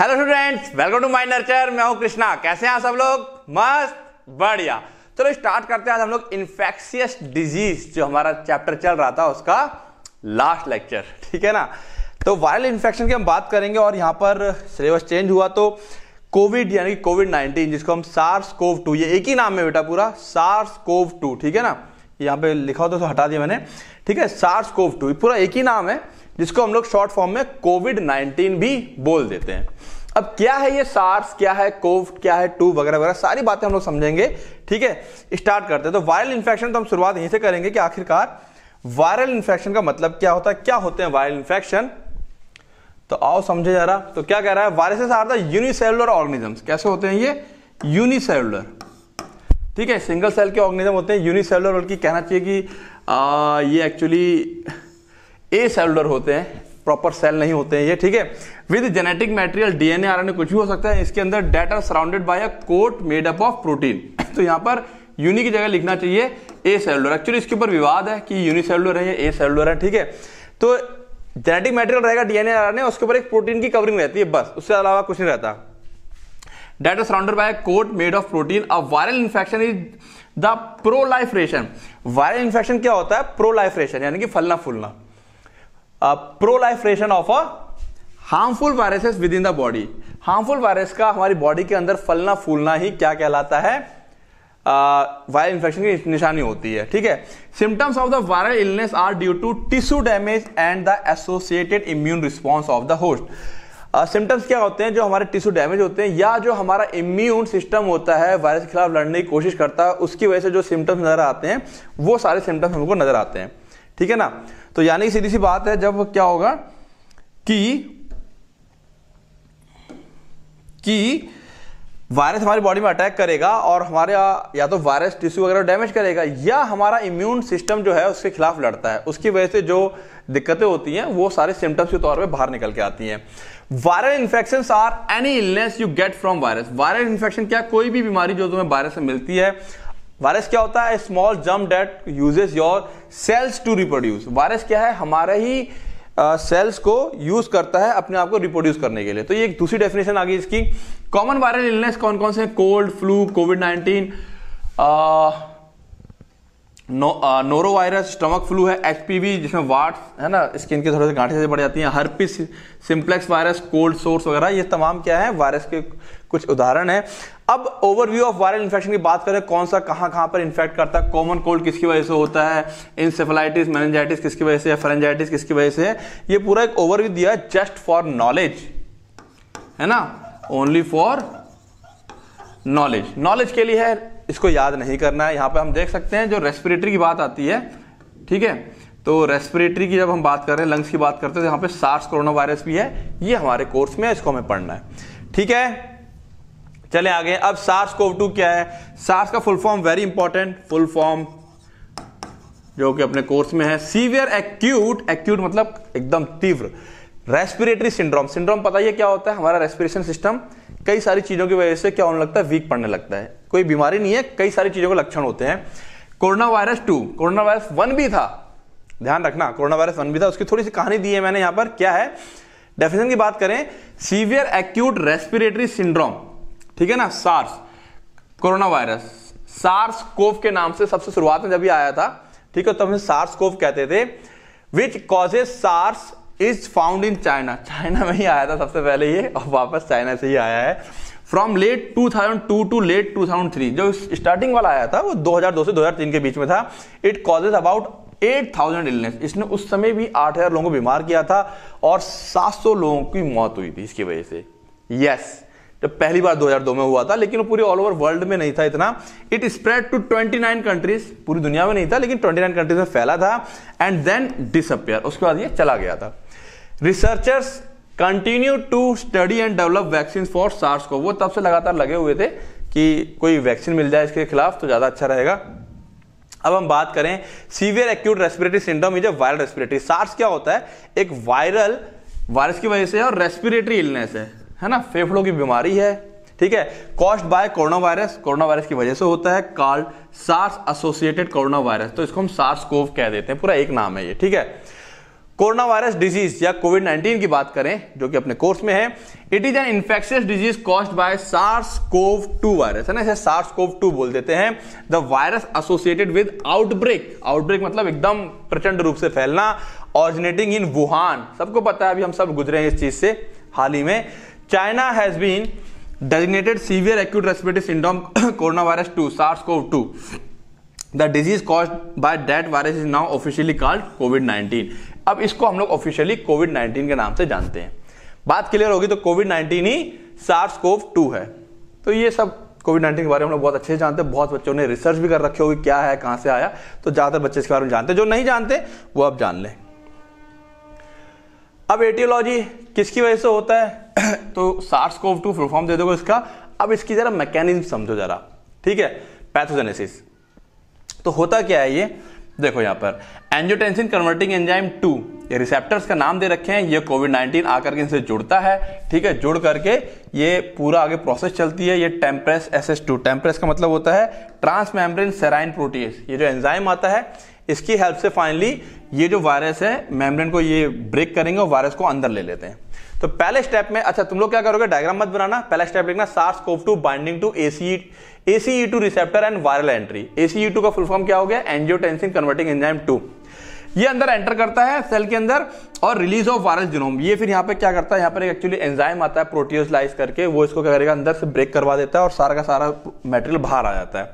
hello students welcome to my nurture मैं हूं कृष्णा कैसे हैं सब लोग मस्त बढ़िया चलो स्टार्ट करते हैं आज हम लोग इन्फेक्शियस डिजीज जो हमारा चैप्टर चल रहा था उसका लास्ट लेक्चर ठीक है ना तो वायरल इन्फेक्शन की हम बात करेंगे और यहाँ पर सिलेबस चेंज हुआ तो कोविड यानी कि कोविड नाइन्टीन जिसको हम सार्स कोव टू ये एक ही नाम है बेटा पूरा सार्स कोव टू ठीक है ना यहाँ पे लिखा हो तो हटा दिया मैंने ठीक है सार्स कोव टू पूरा एक ही नाम है जिसको हम लोग शॉर्ट फॉर्म में कोविड नाइन्टीन भी बोल देते हैं अब क्या है ये सार्स क्या है कोव क्या है टू वगैरह वगैरह सारी बातें हम लोग समझेंगे ठीक है स्टार्ट करते हैं तो वायरल इन्फेक्शन तो हम शुरुआत यहीं से करेंगे कि आखिरकार वायरल इन्फेक्शन का मतलब क्या होता है क्या होते हैं वायरल इन्फेक्शन तो आओ समझे जा रहा तो क्या कह रहा है viruses are the unicellular organisms कैसे होते हैं ये यूनिसेलुलर ठीक है सिंगल सेल के ऑर्गेनिज्म होते हैं यूनिसेलुलर बल्कि कहना चाहिए कि आ, ये एक्चुअली ए सेलुलर होते हैं प्रॉपर सेल नहीं होते हैं ये ठीक है with genetic material DNA RNA कुछ भी हो सकता है इसके अंदर that are surrounded by a coat made up of protein तो यहाँ पर यूनि की जगह लिखना चाहिए ए सेलुलर एक्चुअली इसके ऊपर विवाद है कि यूनिसेलुलर है या ए सेलुलर है ठीक है तो जेनेटिक मटेरियल रहेगा डीएनए आरएनए उसके ऊपर एक प्रोटीन की कवरिंग रहती है बस उससे अलावा कुछ नहीं रहता that are surrounded by coat made of protein a viral infection is the proliferation viral infection क्या होता है प्रोलाइफरेशन यानी कि फलना फूलना proliferation of a harmful viruses within the body harmful virus का हमारी बॉडी के अंदर फलना फूलना ही क्या कहलाता है वायरल इंफेक्शन की निशानी होती है ठीक है symptoms of the viral illness are due to tissue damage and the associated immune response of the host symptoms क्या होते हैं जो हमारे टिश्यू डैमेज होते हैं या जो हमारा इम्यून सिस्टम होता है वायरस के खिलाफ लड़ने की कोशिश करता है उसकी वजह से जो सिम्टम्स नजर आते हैं वो सारे सिम्टम्स हमको नजर आते हैं ठीक है ना तो यानी सीधी सी बात है जब क्या होगा कि कि वायरस हमारी बॉडी में अटैक करेगा और हमारे या तो वायरस टिश्यू वगैरह डैमेज करेगा या हमारा इम्यून सिस्टम जो है उसके खिलाफ लड़ता है उसकी वजह से जो दिक्कतें होती हैं वो सारे सिम्टम्स के तौर पे बाहर निकल के आती हैं viral infection are any illness you get from virus viral infection क्या कोई भी बीमारी जो तुम्हें वायरस से मिलती है वायरस क्या होता है small germ that uses your cells to reproduce virus क्या है हमारे ही सेल्स uh, को यूज करता है अपने आप को रिप्रोड्यूस करने के लिए तो ये एक दूसरी डेफिनेशन आ गई इसकी कॉमन वायरल इलनेस कौन कौन से cold flu COVID nineteen norovirus stomach flu है एचपीवी जिसमें वाट्स है ना स्किन के थोड़े से गांठे से बढ़ जाती हैं herpes simplex virus cold sores वगैरह ये तमाम क्या है वायरस के कुछ उदाहरण है अब ओवरव्यू ऑफ वायरल इन्फेक्शन की बात करें कौन सा कहां कहां पर इन्फेक्ट करता है कॉमन कोल्ड किसकी वजह से होता है इंसेफेलाइटिस मैनेजाइटिस किसकी वजह से फ्रेंजाइटिस किसकी वजह से है ये पूरा एक ओवरव्यू दिया है जस्ट फॉर नॉलेज है ना ओनली फॉर नॉलेज नॉलेज के लिए है इसको याद नहीं करना है यहां पर हम देख सकते हैं जो रेस्पिरेटरी की बात आती है ठीक है तो रेस्पिरेटरी की जब हम बात कर रहे हैं लंग्स की बात करते हैं तो यहां पे सार्स कोरोना वायरस भी है ये हमारे कोर्स में है इसको हमें पढ़ना है ठीक है चले आगे अब सार्स कोव टू क्या है सार्स का full form very important full form जो कि अपने कोर्स में है सीवियर एक्यूट एक्यूट मतलब एकदम तीव्र रेस्पिरेटरी सिंड्रोम सिंड्रोम पता ही है क्या होता है हमारा रेस्पिरेशन सिस्टम कई सारी चीजों की वजह से क्या होने लगता है वीक पड़ने लगता है कोई बीमारी नहीं है कई सारी चीजों के लक्षण होते हैं coronavirus two coronavirus one भी था ध्यान रखना कोरोना वायरस वन भी था उसकी थोड़ी सी कहानी दी है मैंने यहां पर क्या है डेफिनेशन की बात करें सीवियर एक्यूट रेस्पिरेटरी सिंड्रोम ठीक है ना SARS coronavirus SARS CoV के नाम से सबसे शुरुआत में जब भी आया था ठीक है तब हम सार्स कोव कहते थे which causes SARS is found in China China में ही आया था सबसे पहले ये और वापस चाइना से ही आया है फ्रॉम लेट 2002 टू लेट 2003 जो स्टार्टिंग वाला आया था वो 2002 से 2003 के बीच में था इट कॉजेज अबाउट 8000 इलनेस इसने उस समय भी 8000 लोगों को बीमार किया था और 700 लोगों की मौत हुई थी इसकी वजह से यस yes, जब पहली बार 2002 में हुआ था लेकिन वो पूरे ऑल ओवर वर्ल्ड में नहीं था इतना इट स्प्रेड टू 29 कंट्रीज पूरी दुनिया में नहीं था लेकिन 29 कंट्रीज में फैला था एंड देन डिसअपियर उसके बाद ये चला गया था researchers continue to study and develop vaccine for SARS को वो तब से लगातार लगे हुए थे कि कोई वैक्सीन मिल जाए इसके खिलाफ तो ज़्यादा अच्छा रहेगा अब हम बात करें severe acute respiratory syndrome is viral respiratory SARS क्या होता है एक वायरल वायरस की वजह से और रेस्पिरेटरी इलनेस है है ना फेफड़ों की बीमारी है ठीक है caused by coronavirus coronavirus की वजह से होता है called SARS associated coronavirus तो इसको हम सार्स कोव कह देते हैं पूरा एक नाम है ये ठीक है कोरोना वायरस डिजीज या कोविड 19 की बात करें जो कि अपने कोर्स में है it is an infectious disease caused by SARS CoV two virus है ना इसे सार्स कोव टू बोल देते हैं the virus associated with outbreak outbreak मतलब एकदम प्रचंड रूप से फैलना ऑरिजिनेटिंग इन वुहान सबको पता है अभी हम सब गुजरे हैं इस चीज से हाल ही में China has been designated severe acute respiratory syndrome coronavirus two SARS cov two the disease cause by that virus is now officially called COVID nineteen अब इसको हम लोग ऑफिशियली कोविड नाइनटीन के नाम से जानते हैं बात क्लियर होगी तो कोविड नाइनटीन ही सार्स कोव टू है तो ये सब कोविड 19 के बारे में हम लोग बहुत अच्छे से जानते हैं बहुत बच्चों ने रिसर्च भी कर रखी होगी क्या है कहाँ से आया तो ज़्यादातर बच्चे इसके बारे में जानते हैं जो नहीं जानते वो अब जान लें अब एटियोलॉजी किसकी वजह से होता है तो सार्स कोव टू फुलफॉर्म दे दोगे इसका अब इसकी जरा मैकेनिज्म समझो जरा ठीक है पैथोजेनेसिस तो होता क्या है ये देखो यहां पर एंजियोटेंसिन कन्वर्टिंग एंजाइम टू ये रिसेप्टर्स का नाम दे रखे हैं ये कोविड 19 आकर के इनसे जुड़ता है ठीक है जुड़ करके ये पूरा आगे प्रोसेस चलती है ये टेम्प्रेस एस एस टू टेम्प्रेस का मतलब होता है ट्रांसमेम्ब्रेन सेराइन प्रोटीज ये जो एंजाइम आता है इसकी हेल्प से फाइनली ये जो वायरस है मेम्ब्रेन को ये ब्रेक करेंगे और वायरस को अंदर ले लेते हैं तो पहले स्टेप में अच्छा तुम लोग क्या करोगे डायग्राम मत बनाना पहला स्टेप लिखना SARS CoV two binding to ACE ACE two receptor and viral entry ACE two का फुल फॉर्म क्या हो गया एनजियोटेंसिन कन्वर्टिंग एंजाइम टू ये अंदर एंटर करता है सेल के अंदर और रिलीज ऑफ वायरल जीनोम ये फिर यहाँ पे क्या करता है यहाँ पर एक एक्चुअली एंजाइम आता है लाइज करके वो इसको क्या करेगा अंदर से ब्रेक करवा देता है और सारा का सारा मेटेरियल बाहर आ जाता है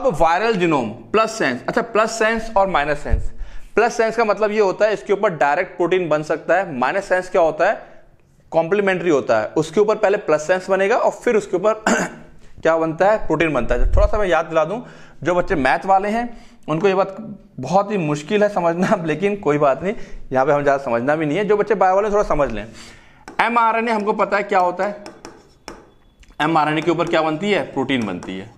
अब वायरल जीनोम प्लस सेंस अच्छा प्लस सेंस और माइनस सेंस प्लस सेंस का मतलब ये होता है इसके ऊपर डायरेक्ट प्रोटीन बन सकता है माइनस सेंस क्या होता है कॉम्प्लीमेंट्री होता है उसके ऊपर पहले प्लस साइंस बनेगा और फिर उसके ऊपर क्या बनता है प्रोटीन बनता है थोड़ा सा मैं याद दिला दूं जो बच्चे मैथ वाले हैं उनको ये बात बहुत ही मुश्किल है समझना लेकिन कोई बात नहीं यहाँ पे हम ज़्यादा समझना भी नहीं है जो बच्चे बायो वाले थोड़ा समझ लें एम आर एन ए हमको पता है क्या होता है एम आर एन ए के ऊपर क्या बनती है प्रोटीन बनती है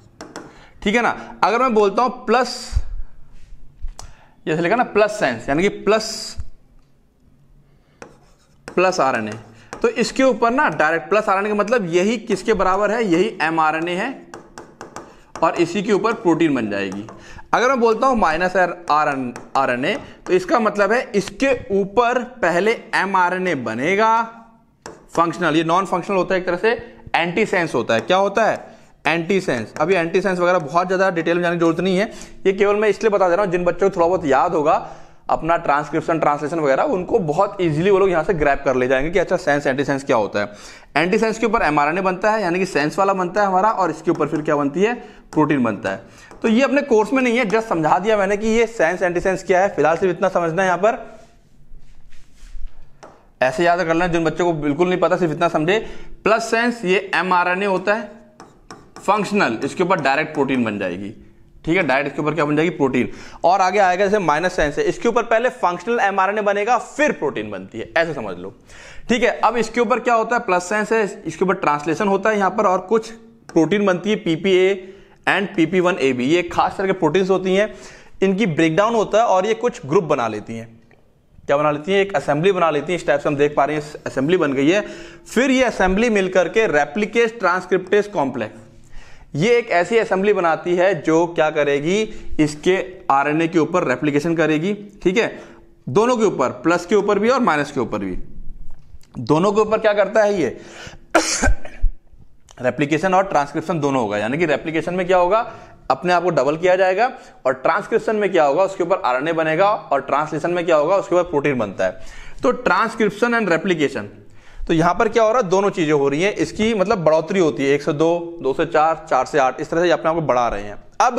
ठीक है ना अगर मैं बोलता हूँ प्लस जैसे लिखा ना प्लस साइंस यानी कि plus plus R N A तो इसके ऊपर ना डायरेक्ट प्लस आर का मतलब यही किसके बराबर है यही एम है और इसी के ऊपर प्रोटीन बन जाएगी अगर मैं बोलता हूं minus R R N A तो इसका मतलब है इसके ऊपर पहले एम बनेगा फंक्शनल ये नॉन फंक्शनल होता है एक तरह से एंटी सेंस होता है क्या होता है एंटी सेंस अभी एंटी सेंस वगैरह बहुत ज़्यादा डिटेल में जाने की जरूरत नहीं है ये केवल मैं इसलिए बता दे रहा हूं जिन बच्चों को थोड़ा बहुत याद होगा अपना ट्रांसक्रिप्शन ट्रांसलेशन वगैरह उनको बहुत ईजिली वो लोग यहाँ से ग्रैप कर ले जाएंगे कि अच्छा सेंस सेंस क्या होता है सेंस के ऊपर एम बनता है यानी कि सेंस वाला बनता है हमारा और इसके ऊपर फिर क्या बनती है प्रोटीन बनता है तो ये अपने कोर्स में नहीं है जस्ट समझा दिया मैंने कि ये सेंस सेंस क्या है फिलहाल सिर्फ इतना समझना है यहाँ पर ऐसे याद कर लेना जिन बच्चों को बिल्कुल नहीं पता सिर्फ इतना समझे प्लस सेंस ये एम होता है फंक्शनल इसके ऊपर डायरेक्ट प्रोटीन बन जाएगी ठीक है डायरेक्ट इसके ऊपर क्या बन जाएगी प्रोटीन और आगे आएगा जैसे माइनस साइन से इसके ऊपर पहले फंक्शनल एमआरएनए बनेगा फिर प्रोटीन बनती है ऐसे समझ लो ठीक है अब इसके ऊपर क्या होता है प्लस साइन से इसके ऊपर ट्रांसलेशन होता है यहां पर और कुछ प्रोटीन बनती है PPA and PP one A B ये खास तरह के होती हैं इनकी ब्रेकडाउन होता है और ये कुछ ग्रुप बना लेती हैं क्या बना लेती हैं एक असेंबली बना लेती हैं इस टाइप से हम देख पा रहे हैं असेंबली बन गई है फिर ये असेंबली मिलकर के रेप्लिकेस ट्रांसक्रिप्टेस कॉम्प्लेक्स ये एक ऐसी असेंबली बनाती है जो क्या करेगी इसके आरएनए के ऊपर रेप्लीकेशन करेगी ठीक है दोनों के ऊपर प्लस के ऊपर भी और माइनस के ऊपर भी दोनों के ऊपर क्या करता है ये रेप्लीकेशन और ट्रांसक्रिप्शन दोनों होगा यानी कि रेप्लीकेशन में क्या होगा अपने आप को डबल किया जाएगा और ट्रांसक्रिप्शन में क्या होगा उसके ऊपर आरएनए बनेगा और ट्रांसलेशन में क्या होगा उसके ऊपर प्रोटीन बनता है तो ट्रांसक्रिप्शन एंड रेप्लीकेशन तो यहां पर क्या हो रहा है दोनों चीज़ें हो रही हैं इसकी मतलब बढ़ोतरी होती है एक से दो दो से चार चार से आठ इस तरह से अपने आप को बढ़ा रहे हैं अब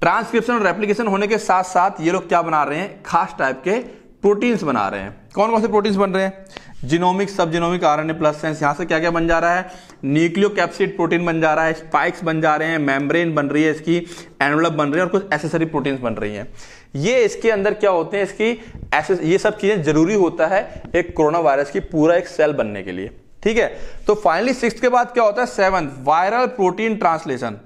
ट्रांसक्रिप्शन और रेप्लीकेशन होने के साथ साथ ये लोग क्या बना रहे हैं खास टाइप के प्रोटीन्स बना रहे हैं कौन कौन से प्रोटीन्स बन रहे हैं genomic subgenomic R N A plus sense यहाँ से क्या क्या बन जा रहा है न्यूक्लियो कैप्सिड प्रोटीन बन जा रहा है स्पाइक्स बन जा रहे हैं मेम्ब्रेन बन रही है इसकी एनवलप बन रही है और कुछ एसेसरी प्रोटीन्स बन रही हैं ये इसके अंदर क्या होते हैं इसकी ऐसे ये सब चीज़ें जरूरी होता है एक कोरोना वायरस की पूरा एक सेल बनने के लिए ठीक है तो फाइनली सिक्स के बाद क्या होता है सेवन वायरल प्रोटीन ट्रांसलेशन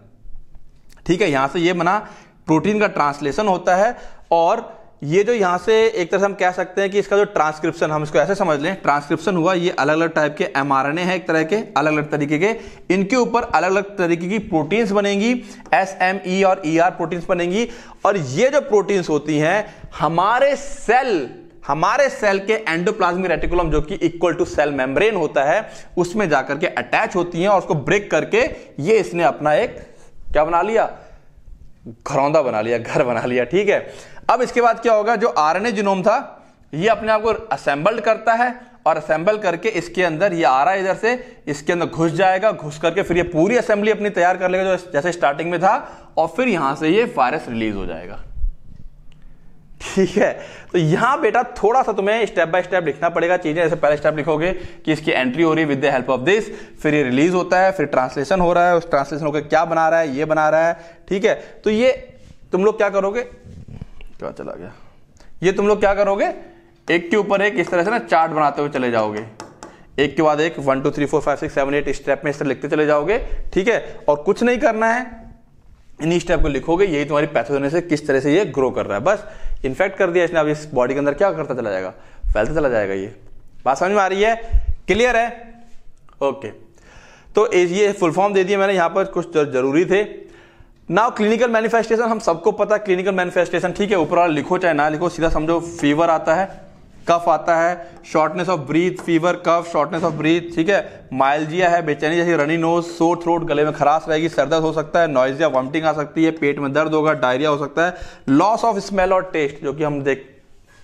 ठीक है यहां से ये बना प्रोटीन का ट्रांसलेशन होता है और ये जो यहाँ से एक तरह से हम कह सकते हैं कि इसका जो ट्रांसक्रिप्शन हम इसको ऐसे समझ लें ट्रांसक्रिप्शन हुआ ये अलग अलग टाइप के एम हैं एक तरह के अलग अलग तरीके के इनके ऊपर अलग अलग तरीके की प्रोटीन्स बनेंगी एस एम ई और ई आर प्रोटीन्स बनेंगी और ये जो प्रोटीन्स होती हैं हमारे सेल हमारे सेल के एंडोप्लाज्मिक रेटिकुलम जो कि इक्वल टू सेल मेम्ब्रेन होता है उसमें जाकर के अटैच होती हैं और उसको ब्रेक करके ये इसने अपना एक क्या बना लिया घरौंदा बना लिया घर बना लिया ठीक है अब इसके बाद क्या होगा जो आरएनए जिनोम था ये अपने आप को असेंबल्ड करता है और असेंबल करके इसके अंदर ये आ रहा है इधर से इसके अंदर घुस जाएगा घुस करके फिर ये पूरी असेंबली अपनी तैयार कर लेगा जो जैसे स्टार्टिंग में था और फिर यहां से ये वायरस रिलीज हो जाएगा ठीक है तो यहां बेटा थोड़ा सा तुम्हें स्टेप बाय स्टेप लिखना पड़ेगा चीजें जैसे पहले स्टेप लिखोगे कि इसकी एंट्री हो रही है with the help of this फिर ये रिलीज होता है फिर ट्रांसलेशन हो रहा है उस ट्रांसलेशन होकर क्या बना रहा है ये बना रहा है ठीक है तो ये तुम लोग क्या करोगे क्या तो चला गया ये तुम लोग क्या करोगे एक के ऊपर एक इस तरह से ना चार्ट बनाते हुए चले जाओगे एक के बाद एक one two three four five six seven eight step में इस तरह लिखते चले जाओगे ठीक है और कुछ नहीं करना है इन स्टेप को लिखोगे यही तुम्हारी पैथोजन से किस तरह से ये ग्रो कर रहा है बस इन्फेक्ट कर दिया इसने अब इस बॉडी के अंदर क्या करता चला जाएगा फैलता चला जाएगा ये बात समझ में आ रही है क्लियर है ओके तो ये फुल फॉर्म दे दिए मैंने यहाँ पर कुछ जरूरी थे नाउ क्लिनिकल मैनिफेस्टेशन हम सबको पता है क्लिनिकल मैनिफेस्टेशन ठीक है ऊपर वाला लिखो चाहे ना लिखो सीधा समझो फीवर आता है कफ आता है shortness of breath fever cough shortness of breath ठीक है माइलजिया है बेचैनी जैसी रनी नोज सो थ्रोट गले में खराश रहेगी सरदर्द हो सकता है नॉइजिया वॉमिटिंग आ सकती है पेट में दर्द होगा डायरिया हो सकता है लॉस ऑफ स्मेल और टेस्ट जो कि हम देख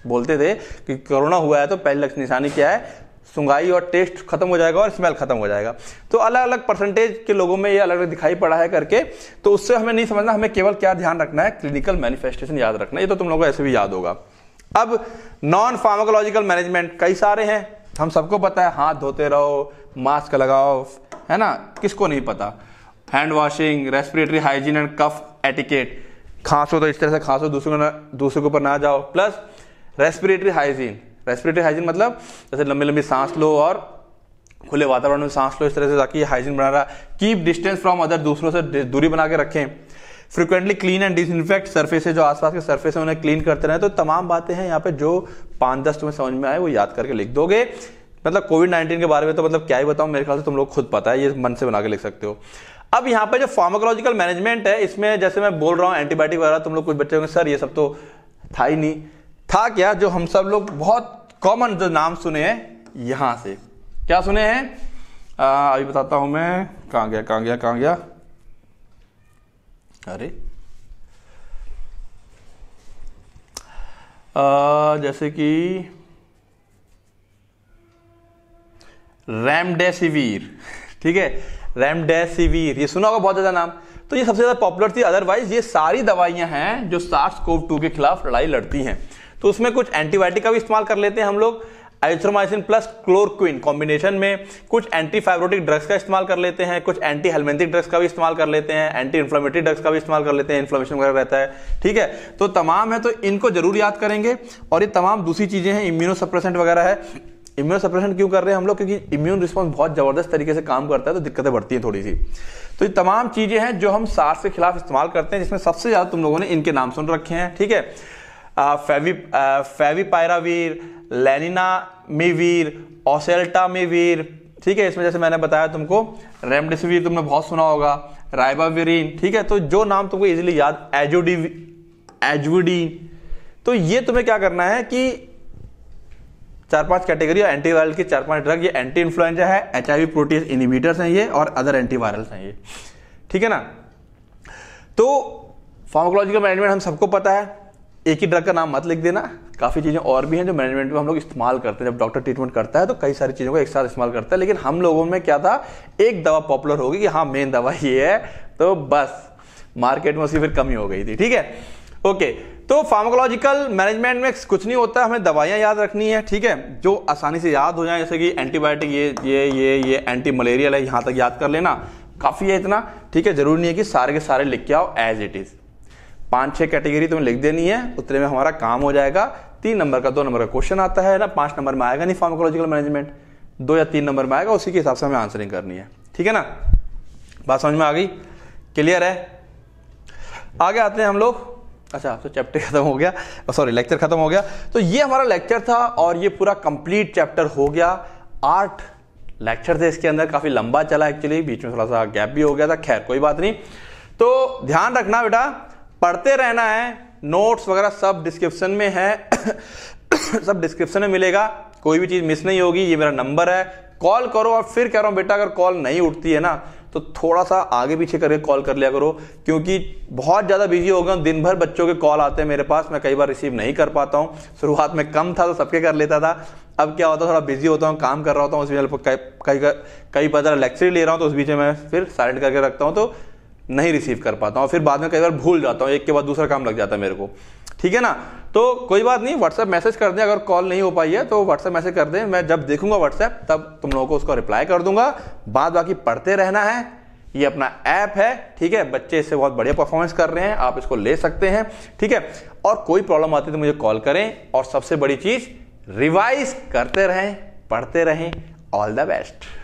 बोलते थे कि कोरोना हुआ है तो पहले लक्ष्य निशानी क्या है सुंगाई और टेस्ट खत्म हो जाएगा और स्मेल खत्म हो जाएगा तो अलग अलग परसेंटेज के लोगों में ये अलग अलग दिखाई पड़ा है करके तो उससे हमें नहीं समझना हमें केवल क्या ध्यान रखना है क्लिनिकल मैनिफेस्टेशन याद रखना ये तो तुम लोगों को ऐसे भी याद होगा अब नॉन फार्माकोलॉजिकल मैनेजमेंट कई सारे हैं हम सबको पता है हाथ धोते रहो मास्क लगाओ है ना किसको नहीं पता hand washing respiratory hygiene and cough etiquette खांसो तो इस तरह से खांसो दूसरों दूसरों के ऊपर ना जाओ plus respiratory hygiene respiratory hygiene मतलब जैसे लंबी लंबी सांस लो और खुले वातावरण में सांस लो इस तरह से ताकि हाइजीन बना रहा कीप डिस्टेंस फ्रॉम अदर दूसरों से दूरी बना के रखें frequently clean and disinfect surface जो आसपास के सर्फेस है उन्हें क्लीन करते रहे तो तमाम बातें हैं यहाँ पे जो पाँच दस तुम्हें समझ में आए वो याद करके लिख दोगे मतलब कोविड नाइन्टीन के बारे में तो मतलब क्या ही बताऊँ मेरे ख्याल से तुम लोग खुद पता है ये मन से बना के लिख सकते हो अब यहाँ पे जो फार्माकोलॉजिकल मैनेजमेंट है इसमें जैसे मैं बोल रहा हूँ एंटीबायोटिक वगैरह तुम लोग कुछ बच्चे होंगे सर ये सब तो था ही नहीं था क्या जो हम सब लोग बहुत कॉमन जो नाम सुने हैं यहां से क्या सुने हैं अभी बताता हूं मैं कहा गया कहा गया कहा गया अरे आ, जैसे कि रेमडेसिविर ठीक है रेमडेसिविर ये सुना होगा बहुत ज़्यादा नाम तो ये सबसे ज़्यादा पॉपुलर थी अदरवाइज ये सारी दवाइयां हैं जो सार्स कोव टू के खिलाफ लड़ाई लड़ती हैं तो उसमें कुछ एंटीबायोटिक का भी इस्तेमाल कर लेते हैं हम लोग आइथ्रोमाइसिन प्लस क्लोरक्विन कॉम्बिनेशन में कुछ एंटी फाइब्रोटिक ड्रग्स का इस्तेमाल कर लेते हैं कुछ एंटी हेलमेंथिक ड्रग्स का भी इस्तेमाल कर लेते हैं एंटी इन्फ्लामेटरी ड्रग्स का भी इस्तेमाल कर लेते हैं इन्फ्लामेशन वगैरह रहता है ठीक है तो तमाम है तो इनको जरूर याद करेंगे और ये तमाम दूसरी चीज़ें हैं इम्यूनो सप्रेशन वगैरह है इम्यूनो सप्रेशन क्यों कर रहे हैं हम लोग क्योंकि इम्यून रिस्पॉन्स बहुत ज़बरदस्त तरीके से काम करता है तो दिक्कतें बढ़ती हैं थोड़ी सी तो ये तमाम चीज़ें हैं जो हम सार्स के खिलाफ इस्तेमाल करते हैं जिसमें सबसे ज़्यादा तुम लोगों ने इनके नाम सुन रखे हैं ठीक है फेवी मेवीर ओसेल्टा मेवीर ठीक है इसमें जैसे मैंने बताया तुमको रेमडेसिविर तुमने बहुत सुना होगा राइबावीरिन ठीक है तो जो नाम तुमको इजीली याद एजोडी एजवीडीन तो ये तुम्हें क्या करना है कि चार पांच कैटेगरी और एंटीवायरल की चार पांच ड्रग ये एंटी इन्फ्लुएंजा है एच आई प्रोटीज इनिबिटर्स हैं ये और अदर एंटीवायरल्स हैं ये ठीक है ना तो फार्माकोलॉजिकल मैनेजमेंट हम सबको पता है एक ही ड्रग का नाम मत लिख देना काफ़ी चीज़ें और भी हैं जो मैनेजमेंट में हम लोग इस्तेमाल करते हैं जब डॉक्टर ट्रीटमेंट करता है तो कई सारी चीज़ों का एक साथ इस्तेमाल करता है लेकिन हम लोगों में क्या था एक दवा पॉपुलर होगी कि हाँ मेन दवा ये है तो बस मार्केट में उसकी फिर कमी हो गई थी ठीक है ओके तो फार्माकोलॉजिकल मैनेजमेंट में कुछ नहीं होता हमें दवाइयाँ याद रखनी है ठीक है जो आसानी से याद हो जाए जैसे कि एंटीबायोटिक ये ये ये ये एंटी मलेरियल है यहाँ तक याद कर लेना काफ़ी है इतना ठीक है जरूरी नहीं है कि सारे के सारे लिख के आओ एज इट इज़ पांच छह कैटेगरी तुम्हें लिख देनी है उतने में हमारा काम हो जाएगा तीन नंबर का दो नंबर का क्वेश्चन आता है ना पांच नंबर में आएगा नहीं फार्माकोलॉजिकल मैनेजमेंट दो या तीन नंबर में आएगा उसी के हिसाब से हमें आंसरिंग करनी है ठीक है ना बात समझ में आ गई क्लियर है आगे आते हैं हम लोग अच्छा तो चैप्टर खत्म हो गया सॉरी लेक्चर खत्म हो गया तो ये हमारा लेक्चर था और ये पूरा कंप्लीट चैप्टर हो गया आठ लेक्चर थे इसके अंदर काफ़ी लंबा चला एक्चुअली बीच में थोड़ा सा गैप भी हो गया था खैर कोई बात नहीं तो ध्यान रखना बेटा पढ़ते रहना है नोट्स वगैरह सब डिस्क्रिप्शन में है सब डिस्क्रिप्शन में मिलेगा कोई भी चीज़ मिस नहीं होगी ये मेरा नंबर है कॉल करो और फिर कह रहा हूँ बेटा अगर कॉल नहीं उठती है ना तो थोड़ा सा आगे पीछे करके कॉल कर लिया करो क्योंकि बहुत ज़्यादा बिजी हो गया दिन भर बच्चों के कॉल आते हैं मेरे पास मैं कई बार रिसीव नहीं कर पाता हूँ शुरुआत में कम था तो सबके कर लेता था अब क्या होता है थोड़ा बिजी होता हूँ काम कर रहा होता हूँ उस बीच कई कई कई बार लेक्चर ले रहा हूँ तो उस बीच में मैं फिर साइलेंट करके रखता हूँ तो नहीं रिसीव कर पाता हूँ फिर बाद में कई बार भूल जाता हूँ एक के बाद दूसरा काम लग जाता है मेरे को ठीक है ना तो कोई बात नहीं व्हाट्सएप मैसेज कर दें अगर कॉल नहीं हो पाई है तो व्हाट्सएप मैसेज कर दें मैं जब देखूंगा व्हाट्सएप तब तुम लोगों को उसका रिप्लाई कर दूंगा बाद बाकी पढ़ते रहना है ये अपना ऐप है ठीक है बच्चे इससे बहुत बढ़िया परफॉर्मेंस कर रहे हैं आप इसको ले सकते हैं ठीक है और कोई प्रॉब्लम आती है तो मुझे कॉल करें और सबसे बड़ी चीज़ रिवाइज करते रहें पढ़ते रहें ऑल द बेस्ट